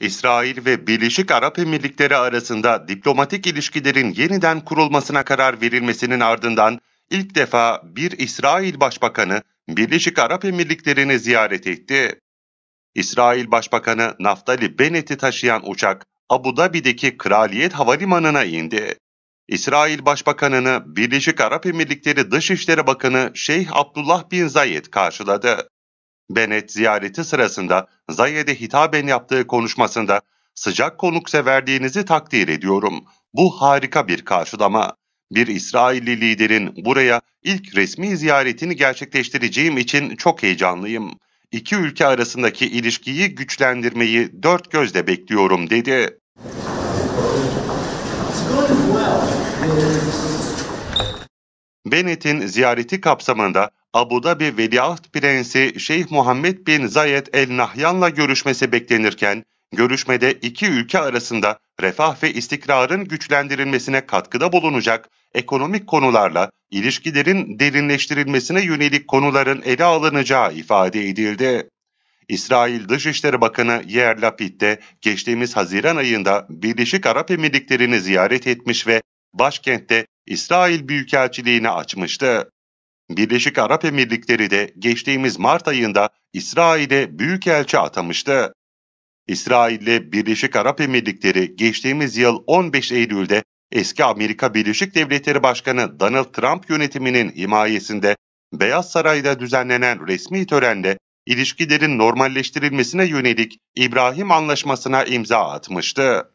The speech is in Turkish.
İsrail ve Birleşik Arap Emirlikleri arasında diplomatik ilişkilerin yeniden kurulmasına karar verilmesinin ardından ilk defa bir İsrail Başbakanı Birleşik Arap Emirlikleri'ni ziyaret etti. İsrail Başbakanı Naftali Bennett'i taşıyan uçak Abu Dhabi'deki Kraliyet Havalimanı'na indi. İsrail Başbakanını Birleşik Arap Emirlikleri Dışişleri Bakanı Şeyh Abdullah bin Zayed karşıladı. Bennett ziyareti sırasında Zayed'e hitaben yaptığı konuşmasında sıcak konukseverliğinizi takdir ediyorum. Bu harika bir karşılama. Bir İsrailli liderin buraya ilk resmi ziyaretini gerçekleştireceğim için çok heyecanlıyım. İki ülke arasındaki ilişkiyi güçlendirmeyi dört gözle bekliyorum dedi. Bennett'in ziyareti kapsamında Abu Dhabi Veliaht Prensi Şeyh Muhammed bin Zayed El Nahyan'la görüşmesi beklenirken, görüşmede iki ülke arasında refah ve istikrarın güçlendirilmesine katkıda bulunacak ekonomik konularla ilişkilerin derinleştirilmesine yönelik konuların ele alınacağı ifade edildi. İsrail Dışişleri Bakanı Yair Lapid de geçtiğimiz Haziran ayında Birleşik Arap Emirlikleri'ni ziyaret etmiş ve başkentte İsrail Büyükelçiliğini açmıştı. Birleşik Arap Emirlikleri de geçtiğimiz Mart ayında İsrail'e büyükelçi atamıştı. İsrail ile Birleşik Arap Emirlikleri geçtiğimiz yıl 15 Eylül'de eski Amerika Birleşik Devletleri Başkanı Donald Trump yönetiminin himayesinde Beyaz Saray'da düzenlenen resmi törende ilişkilerin normalleştirilmesine yönelik İbrahim Anlaşması'na imza atmıştı.